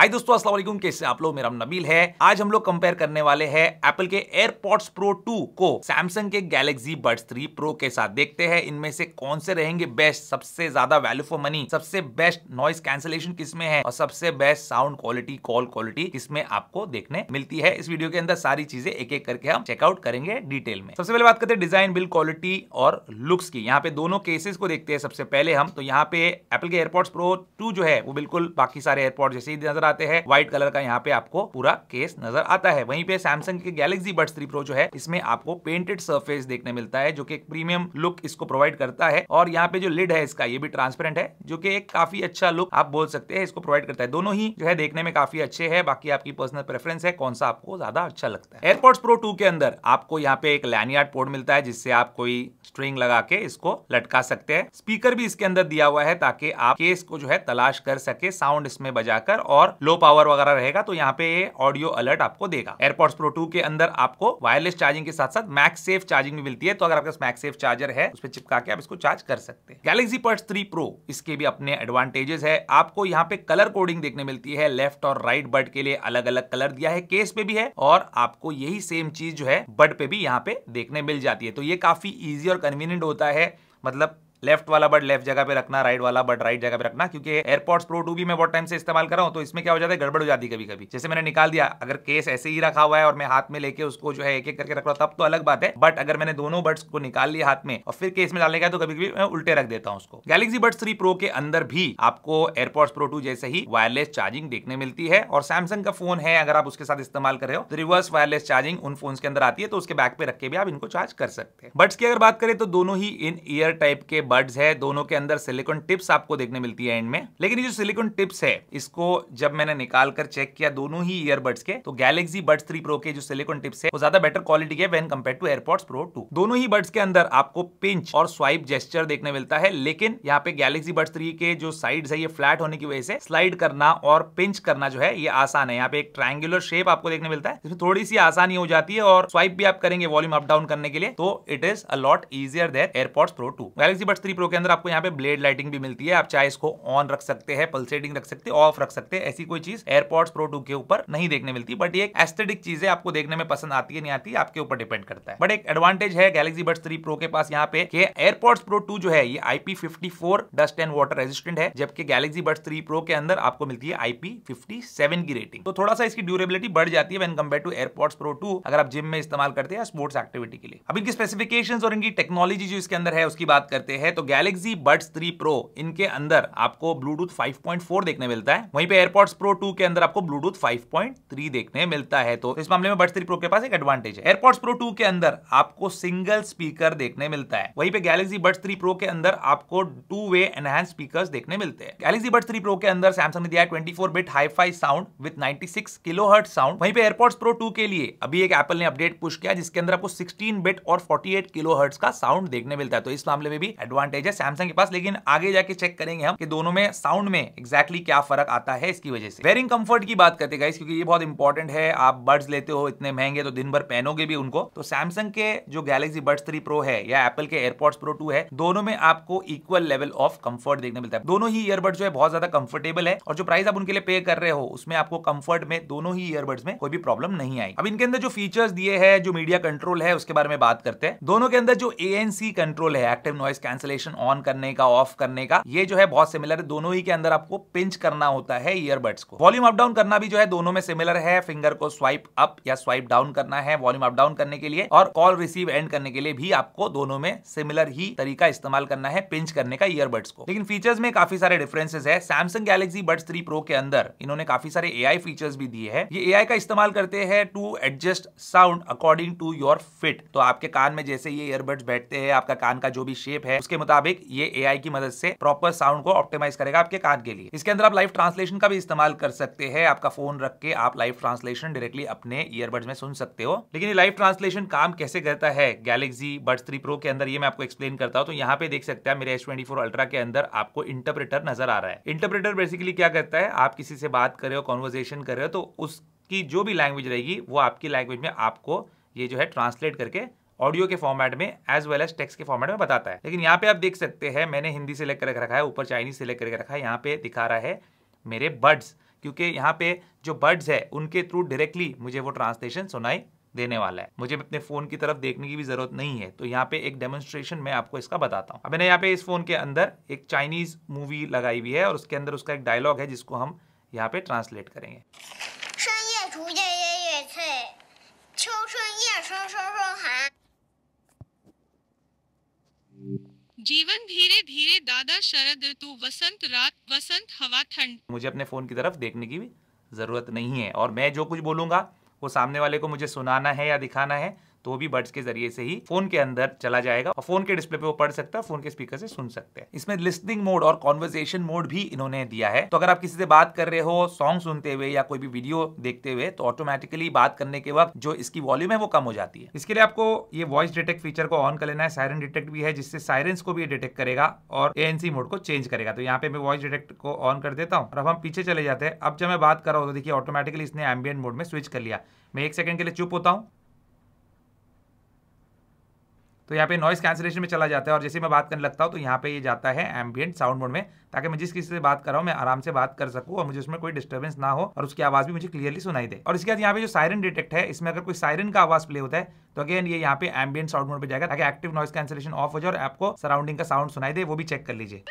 हाय दोस्तों अस्सलाम वालेकुम कैसे आप लोग मेरा नबील है आज हम लोग कंपेयर करने वाले हैं एप्पल के एयरपॉड्स प्रो 2 को सैमसंग के गैलेक्सी बड्स 3 प्रो के साथ देखते हैं इनमें से कौन से रहेंगे बेस्ट सबसे ज्यादा वैल्यू फॉर मनी सबसे बेस्ट नॉइस कैंसिलेशन किसमें है और सबसे best sound quality call quality किसमें आपको देखने मिलती है इस वीडियो के अंदर सारी चीजें एक एक करके हम चेकआउट करेंगे डिटेल में सबसे पहले बात करते हैं डिजाइन बिल क्वालिटी और लुक्स की यहाँ पे दोनों केसेस को देखते हैं सबसे पहले हम तो यहाँ पे एप्पल के एयरपॉड्स प्रो टू जो है वो बिल्कुल बाकी सारे एयरपोर्ट जैसे ही नजर आते हैं व्हाइट कलर का यहाँ पे आपको पूरा केस नजर आता है वहीं पे सैमसंग के गैलेक्सी बर्ड थ्री प्रो जो है इसमें आपको पेंटेड सरफेस देखने मिलता है जो की प्रीमियम लुक इसको प्रोवाइड करता है और यहाँ पे जो लिड है इसका ये भी ट्रांसपेरेंट है जो की एक काफी अच्छा लुक आप बोल सकते हैं इसको प्रोवाइड करता है दोनों ही जो है देखने में काफी अच्छे है बाकी आपकी पर्सनल प्रेफरेंस है कौन सा आपको ज्यादा अच्छा लगता है एयरपोर्ट्स प्रो टू के अंदर आपको यहाँ पे एक लैनियार्ड पोर्ड मिलता है जिससे आप कोई स्ट्रिंग लगा के इसको लटका सकते हैं स्पीकर भी इसके अंदर दिया हुआ है ताकि आप केस को जो है तलाश कर सके साउंड इसमें बजाकर और लो पावर वगैरह रहेगा तो यहाँ पे ऑडियो अलर्ट आपको देगा एयरपोर्ट्स प्रो टू के अंदर आपको वायरलेस चार्जिंग के साथ साथ मैक्स सेफ चार्जिंग भी मिलती है तो अगर आपके पास मैक्स सेफ चार्जर है उस पर चिपका के आप इसको चार्ज कर सकते हैं गैलेक्सी पर्ट थ्री प्रो इसके भी अपने एडवांटेजेस है आपको यहाँ पे कलर कोडिंग देखने मिलती है लेफ्ट और राइट बर्ड के लिए अलग अलग कलर दिया है केस पे भी है और आपको यही सेम चीज जो है बर्ड पे भी यहाँ पे देखने मिल जाती है तो ये काफी ईजी और कन्वीनियंट होता है मतलब लेफ्ट वाला बट लेफ्ट जगह पे रखना राइट वाला बट राइट जगह पे रखना क्योंकि एयरपोर्ट्स प्रो टू भी मैं बहुत टाइम से इस्तेमाल कर रहा हूँ तो इसमें क्या हो जाता है गड़बड़ हो जाती है कभी कभी जैसे मैंने निकाल दिया अगर केस ऐसे ही रखा हुआ है और मैं हाथ में लेके उसको जो है एक एक करके रख रहा हूँ तब तो अलग बात है बट अगर मैंने दोनों बर्ड्स को निकाल लिया हाथ में और फिर केस में डालने का तो कभी कभी मैं उल्टे रख देता हूँ उसको गैलेक्सी बर्ड्स थ्री प्रो के अंदर भी आपको एयरपोर्ट्स प्रो टू जैसे ही वायरलेस चार्जिंग देखने मिलती है और सैमसंग का फोन है अगर आप उसके साथ इस्तेमाल कर रहे हो तो रिवर्स वायरलेस चार्जिंग उन फोन के अंदर आती है तो उसके बैक पे रख के भी आप इनको चार्ज कर सकते हैं बट्स की अगर बात करें तो दोनों ही इन ईयर टाइप के बर्ड्स है दोनों के अंदर सिलिकॉन टिप्स आपको देखने मिलती है एंड में लेकिन ये जो सिलिकॉन टिप्स है इसको जब मैंने निकाल कर चेक किया दोनों ही ईयरबड्स के तो गैलेक्सी बर्ड्स थ्री प्रो के जो सिलिकॉन टिप्स है वो ज्यादा बेटर क्वालिटी है when compared to AirPods Pro two दोनों ही बर्ड्स के अंदर आपको पिंच और स्वाइप जेस्टर देखने मिलता है लेकिन यहाँ पे गैलेक्सी बर्ड्स थ्री के जो साइड है ये फ्लैट होने की वजह से स्लाइड करना और पिंच करना जो है ये आसान है यहाँ पे एक ट्राइंगुलर शेप आपको देखने मिलता है जिसमें थोड़ी सी आसानी हो जाती है और स्वाइप भी आप करेंगे वॉल्यूम अप डाउन करने के लिए तो it is a lot easier than AirPods Pro two Galaxy but one three Pro के अंदर आपको यहाँ पे ब्लेड लाइटिंग भी मिलती है आप चाहे इसको ऑन रख सकते हैं पल्सेटिंग रख सकते हैं ऑफ रख सकते हैं ऐसी कोई चीज एयरपोर्ट्स प्रो टू के ऊपर नहीं देखने मिलती बट ये एस्थेटिक चीज है आपको देखने में पसंद आती है नहीं आती आपके ऊपर डिपेंड करता है बट एक एडवांटेज है गैलेक्सी बट थ्री प्रो के पास यहाँ पे एयरपोर्ट्स प्रो टू जो है ये IP dust and water resistant है जबकि गैलेक्सी बर्ड्स थ्री प्रो के अंदर आपको मिलती है आईपी की रेटिंग तो थोड़ा सा इसकी ड्यूरेबिलिटी बढ़ जाती है when compared to AirPods Pro two अगर आप जिम में इस्तेमाल करते हैं स्पोर्ट्स एक्टिविटी के लिए अब इनकी स्पेसिफिकेशन और इनकी टेक्नोलॉजी जो इसके अंदर है उसकी बात करते हैं करें तो गैलेक्सी बर्ड्स थ्री प्रो इनके अंदर आपको ब्लूटूथ 5.4 देखने मिलता है वहीं पे एयरपोर्ट्स प्रो 2 के अंदर आपको ब्लूटूथ 5.3 देखने मिलता है तो इस मामले में बर्ड्स थ्री प्रो के पास एक एडवांटेज है एयरपोर्ट्स प्रो 2 के अंदर आपको सिंगल स्पीकर देखने मिलता है वहीं पे गैलेक्सी बर्ड्स थ्री प्रो के अंदर आपको टू वे एनहेंस स्पीकर देखने मिलते हैं गैलेक्सी बर्ड्स थ्री प्रो के अंदर सैमसंग ने दिया twenty four bit hi fi sound with ninety six kilo hertz sound वहीं पे एयरपोर्ट्स प्रो टू के लिए अभी एक एपल ने अपडेट पुश किया जिसके अंदर आपको सिक्सटीन बिट और फोर्टी एट किलो हर्ट्स का साउंड देखने मिलता है तो इस मामले में भी एडवांस एडवांटेज है सैमसंग के पास लेकिन आगे जाके चेक करेंगे हम कि दोनों में साउंड में एक्जैक्टली क्या फर्क आता है इसकी वजह से वेरिंग कंफर्ट की बात करते गाइस क्योंकि ये बहुत इंपॉर्टेंट है आप बर्ड्स लेते हो इतने महंगे तो दिन भर पहनोगे भी उनको तो सैमसंग के जो गैलेक्सी बर्ड्स थ्री प्रो है या एप्पल के एयरपोर्ट्स प्रो टू है दोनों में आपको इक्वल लेवल ऑफ कंफर्ट देखने मिलता है दोनों ही ईयरबड्स जो है बहुत ज्यादा कंफर्टेबल है और जो प्राइस आप उनके लिए पे कर रहे हो उसमें आपको कंफर्ट में दोनों ही ईयरबड्स में कोई भी प्रॉब्लम नहीं आई अब इनके अंदर जो फीचर्स दिए हैं जो मीडिया कंट्रोल है उसके बारे में बात करते हैं दोनों के अंदर जो ए कंट्रोल है active noise cancel isolation on करने का ऑफ करने का ये जो है बहुत सिमिलर है दोनों ही के अंदर आपको पिंच करना होता है ईयरबड्स को वॉल्यूम अप डाउन करना भी जो है दोनों में सिमिलर है फिंगर को स्वाइप अप या स्वाइप डाउन करना है वॉल्यूम अप डाउन करने के लिए और कॉल रिसीव एंड करने के लिए भी आपको दोनों में सिमिलर ही तरीका इस्तेमाल करना है पिंच करने का ईयरबड्स को लेकिन फीचर्स में काफी सारे डिफरेंसेस है Samsung Galaxy Buds three Pro के अंदर इन्होंने काफी सारे ए फीचर्स भी दिए है ये ए का इस्तेमाल करते हैं to adjust sound according to your fit तो आपके कान में जैसे ये ईयरबड्स बैठते हैं आपका कान का जो भी शेप है उसके मुताबिक ये एआई की मदद से प्रॉपर साउंड को ऑप्टिमाइज करेगा आपके कान के लिए इसके अंदर आप लाइव ट्रांसलेशन का भी इस्तेमाल कर सकते हैं आपका फोन रख के आप लाइव ट्रांसलेशन डायरेक्टली अपने ईयरबड्स में सुन सकते हो लेकिन ये लाइव ट्रांसलेशन काम कैसे करता है गैलेक्सी बड्स थ्री प्रो के अंदर ये मैं आपको एक्सप्लेन करता हूँ तो यहाँ पे देख सकते हैं मेरे एस ट्वेंटी अल्ट्रा के अंदर आपको इंटरप्रेटर नजर आ रहा है इंटरप्रेटर बेसिकली क्या करता है आप किसी से बात कर रहे हो कॉन्वर्जेशन कर रहे हो तो उसकी जो भी लैंग्वेज रहेगी वो आपकी लैंग्वेज में आपको ये जो है ट्रांसलेट करके ऑडियो के फॉर्मेट में एज वेल एज टेक्स के फॉर्मेट में बताता है लेकिन यहाँ पे आप देख सकते हैं मैंने हिंदी सेलेक्ट करके रखा है ऊपर चाइनीज सेलेक्ट करके रखा है यहाँ पे दिखा रहा है मेरे बर्ड्स क्योंकि यहाँ पे जो बर्ड्स है उनके थ्रू डायरेक्टली मुझे वो ट्रांसलेशन सुनाई देने वाला है मुझे अपने फोन की तरफ देखने की भी जरूरत नहीं है तो यहाँ पे एक डेमोन्स्ट्रेशन मैं आपको इसका बताता हूँ अब मैंने यहाँ पे इस फोन के अंदर एक चाइनीज मूवी लगाई हुई है और उसके अंदर उसका एक डायलॉग है जिसको हम यहाँ पे ट्रांसलेट करेंगे जीवन धीरे धीरे दादा शरद ऋतु वसंत रात वसंत हवा ठंड मुझे अपने फोन की तरफ देखने की भी जरूरत नहीं है और मैं जो कुछ बोलूंगा वो सामने वाले को मुझे सुनाना है या दिखाना है तो वो भी बर्ड्स के जरिए से ही फोन के अंदर चला जाएगा और फोन के डिस्प्ले पे वो पढ़ सकता है फोन के स्पीकर से सुन सकते हैं इसमें लिस्निंग मोड और कॉन्वर्जेशन मोड भी इन्होंने दिया है तो अगर आप किसी से बात कर रहे हो सॉन्ग सुनते हुए या कोई भी वीडियो देखते हुए तो ऑटोमेटिकली बात करने के वक्त जो इसकी वॉल्यूम है वो कम हो जाती है इसके लिए आपको ये वॉइस डिटेक्ट फीचर को ऑन कर लेना है सायरन डिटेक्ट भी है जिससे सायरन्स को भी डिटेक्ट करेगा और ए मोड को चेंज करेगा तो यहाँ पे मैं वॉइस डिटेक्ट को ऑन कर देता हूँ अब हम पीछे चले जाते हैं अब जब मैं बात कर रहा हूँ तो देखिए ऑटोमेटिकली इसने एम्बियन मोड में स्विच कर लिया मैं एक सेकंड के लिए चुप होता हूँ तो यहाँ पे नॉइस कैंसिलेशन में चला जाता है और जैसे मैं बात करने लगता हूँ तो यहाँ पे ये जाता है एम्बियंट साउंड मोड में ताकि मैं जिस किसी से बात कर रहा हूँ मैं आराम से बात कर सकूँ और मुझे उसमें कोई डिस्टर्बेंस ना हो और उसकी आवाज भी मुझे क्लियरली सुनाई दे और इसके बाद यहाँ पे जो साइरन डिटेक्ट है इसमें अगर कोई साइरन का आवाज प्ले होता है तो अगेन ये यहाँ पे एम्बियंट साउंड मोड पर जाएगा ताकि एक्टिव नॉइस कैंसिलेशन ऑफ हो जाए और आपको सराउंडिंग का साउंड सुनाई दे वो भी चेक कर लीजिए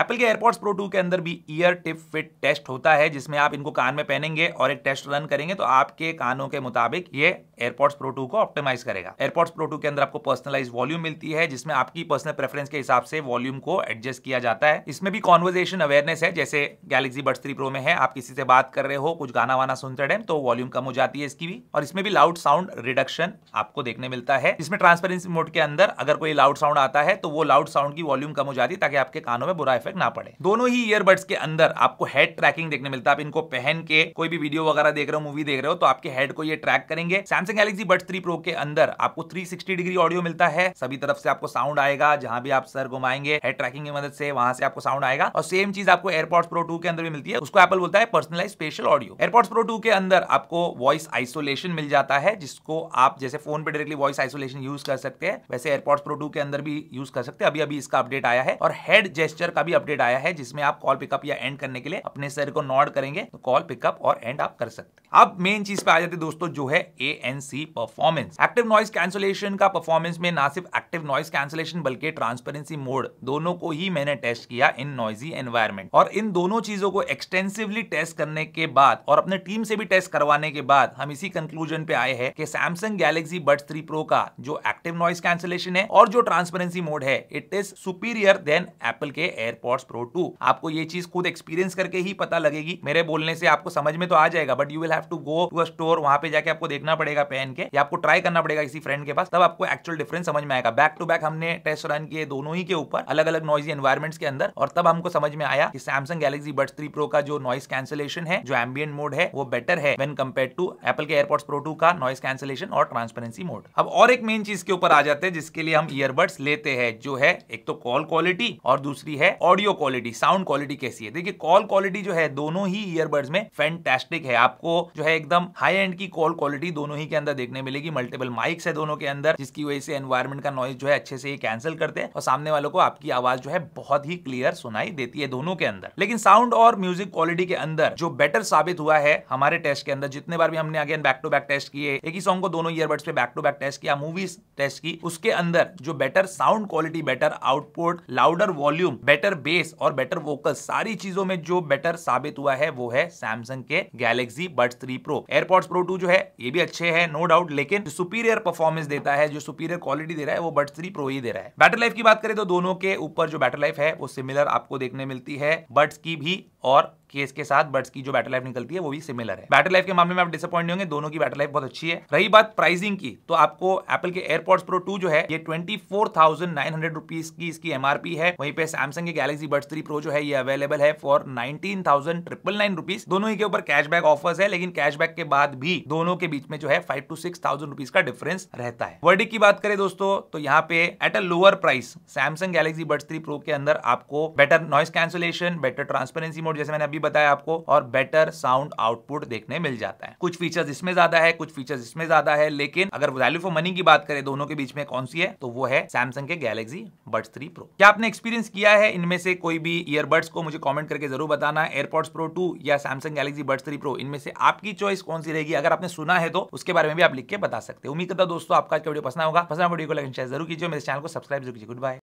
एप्पल के एयरपोर्ट्स प्रो टू के अंदर भी ईयर टिप फिट टेस्ट होता है जिसमें आप इनको कान में पहनेंगे और एक टेस्ट रन करेंगे तो आपके कानों के मुताबिक ये एयरपोर्ट्स प्रो टू को ऑप्टिमाइज करेगा एयरपोर्ट्स प्रो टू के अंदर आपको पर्सनलाइज वॉल्यूम मिलती है जिसमें आपकी पर्सनल प्रेफरेंस के हिसाब से वॉल्यूम को एडजस्ट किया जाता है इसमें भी कॉन्वर्जेशन अवेयरनेस है जैसे गैलेक्सी बर्ड्स थ्री प्रो में है आप किसी से बात कर रहे हो कुछ गाना वाना सुनते टाइम तो वॉल्यूम कम हो जाती है इसकी भी और इसमें भी लाउड साउंड रिडक्शन आपको देखने मिलता है इसमें ट्रांसपेरेंसी मोड के अंदर अगर कोई लाउड साउंड आता है तो वो लाउड साउंड की वॉल्यूम कम हो जाती है ताकि आपके कानों में बुरा इफेक्ट इफेक्ट ना पड़े दोनों ही ईयरबड्स के अंदर आपको हेड ट्रैकिंग देखने मिलता है आप इनको पहन के कोई भी वीडियो वगैरह देख रहे हो मूवी देख रहे हो तो आपके हेड को ये ट्रैक करेंगे Samsung Galaxy Buds three Pro के अंदर आपको थ्री डिग्री ऑडियो मिलता है सभी तरफ से आपको साउंड आएगा जहां भी आप सर घुमाएंगे हेड ट्रैकिंग की मदद से वहां से आपको साउंड आएगा और सेम चीज आपको एयरपोर्ट प्रो टू के अंदर भी मिलती है उसको एपल बोलता है personalise spatial audio AirPods Pro two के अंदर आपको वॉइस आइसोलेशन मिल जाता है जिसको आप जैसे फोन पे डायरेक्टली वॉइस आइसोलेशन यूज कर सकते हैं वैसे एयरपोर्ट प्रो टू के अंदर भी यूज कर सकते हैं अभी अभी इसका अपडेट आया है और हेड जेस्टर का भी अपडेट आया है जिसमें आप कॉल पिकअप या एंड करने के लिए अपने सर को नॉड करेंगे तो कॉल पिकअप और एंड आप कर सकते हैं अब मेन चीज पे आ जाते दोस्तों जो है A N C performance active noise cancellation का परफॉर्मेंस में ना सिर्फ एक्टिव नॉइस कैंसिलेशन बल्कि ट्रांसपेरेंसी मोड दोनों को ही मैंने टेस्ट किया इन नॉइजी एनवायरमेंट और इन दोनों चीजों को एक्सटेंसिवली टेस्ट करने के बाद और अपने टीम से भी टेस्ट करवाने के बाद हम इसी कंक्लूजन पे आए हैं कि Samsung Galaxy Buds three Pro का जो एक्टिव नॉइस कैंसिलेशन है और जो ट्रांसपेरेंसी मोड है it is superior than Apple के एयर एयरपॉड्स प्रो टू आपको ये चीज खुद एक्सपीरियंस करके ही पता लगेगी मेरे बोलने से आपको समझ में तो आ जाएगा but you will have to go to a store वहां पे जाके आपको देखना पड़ेगा पहन के या आपको ट्राई करना पड़ेगा किसी फ्रेंड के पास तब आपको एक्चुअल डिफरेंस समझ में आएगा बैक टू बैक हमने टेस्ट रन किए दोनों ही के ऊपर अलग अलग नॉइजी एनवायरमेंट्स के अंदर और तब हमको समझ में आया कि Samsung Galaxy Buds three Pro का जो नॉइस कैंसिलेशन है जो एम्बियन मोड है वो बेटर है वेन कम्पेयर टू एपल के एयरपोर्ट प्रो टू का नॉइस कैंसिलेशन और ट्रांसपेरेंसी मोड अब और एक मेन चीज के ऊपर आ जाते हैं जिसके लिए हम ईयरबड्स लेते हैं जो है एक तो कॉल क्वालिटी और दूसरी है ऑडियो क्वालिटी साउंड क्वालिटी कैसी है देखिए कॉल क्वालिटी जो है दोनों ही ईयरबड्स में फैंटेस्टिक है आपको जो है एकदम हाई एंड की कॉल क्वालिटी दोनों ही के अंदर देखने मिलेगी मल्टीपल माइक्स है दोनों के अंदर जिसकी वजह से एनवायरमेंट का नॉइज जो है अच्छे से ये कैंसिल करते हैं और सामने वालों को आपकी आवाज जो है बहुत ही क्लियर सुनाई देती है दोनों के अंदर लेकिन साउंड और म्यूजिक क्वालिटी के अंदर जो बेटर साबित हुआ है हमारे टेस्ट के अंदर जितने बार भी हमने again back to back test किए एक ही सॉन्ग को दोनों ईयरबड्स पे बैक टू बैक टेस्ट किया मूवीज टेस्ट की उसके अंदर जो better sound quality better output louder volume better bass और बेटर वोकल सारी चीजों में जो बेटर साबित हुआ है वो है सैमसंग के Galaxy Buds three Pro AirPods Pro two जो है ये भी अच्छे है नो डाउट लेकिन जो सुपीरियर परफॉर्मेंस देता है जो सुपीरियर क्वालिटी दे रहा है वो बड्स थ्री प्रो ही दे रहा है बैटर लाइफ की बात करें तो दोनों के ऊपर जो बैटर लाइफ है वो सिमिलर आपको देखने मिलती है बड्स की भी और केस के साथ बर्ड्स की जो बैटल लाइफ निकलती है वो भी सिमिलर है बैटल लाइफ के मामले में आप डिसअपॉइंट होंगे दोनों की बैटल लाइफ बहुत अच्छी है रही बात प्राइसिंग की तो आपको एप्पल के एयरपोर्ट्स प्रो टू जो है ये twenty four thousand nine hundred rupees की इसकी एमआरपी है वहीं पे सैमसंग के गैलेक्सी बर्ड्स थ्री प्रो जो है ये अवेलेबल है for nineteen thousand triple nine rupees दोनों ही के ऊपर कैशबैक ऑफर्स है लेकिन कैशबैक के बाद भी दोनों के बीच में जो है five to six thousand rupees का डिफरेंस रहता है वर्डी की बात करें दोस्तों तो यहाँ पे at a lower price Samsung Galaxy Buds three Pro के अंदर आपको better noise cancellation better transparency mode जैसे मैंने अभी भी बताया आपको और बेटर साउंड आउटपुट देखने मिल जाता है कुछ फीचर्स इसमें ज्यादा है कुछ फीचर्स इसमें ज्यादा है लेकिन अगर वैल्यू फॉर मनी की बात करें दोनों के बीच में कौन सी है तो वो है सैमसंग के गैलेक्सी बड्स थ्री प्रो क्या आपने एक्सपीरियंस किया है इनमें से कोई भी ईयरबड्स को मुझे कॉमेंट करके जरूर बताना एयरपॉड्स प्रो टू या Samsung Galaxy Buds three Pro इनमें से आपकी चॉइस कौन सी रहेगी अगर आपने सुना है तो उसके बारे में भी आप लिख के बता सकते हैं उम्मीद करता दोस्तों आपका वीडियो पसंद होगा पसंद वीडियो को लाइक शेयर जरूर कीजिए मेरे चैनल को सब्सक्राइब जरूर कीजिए गुड बाय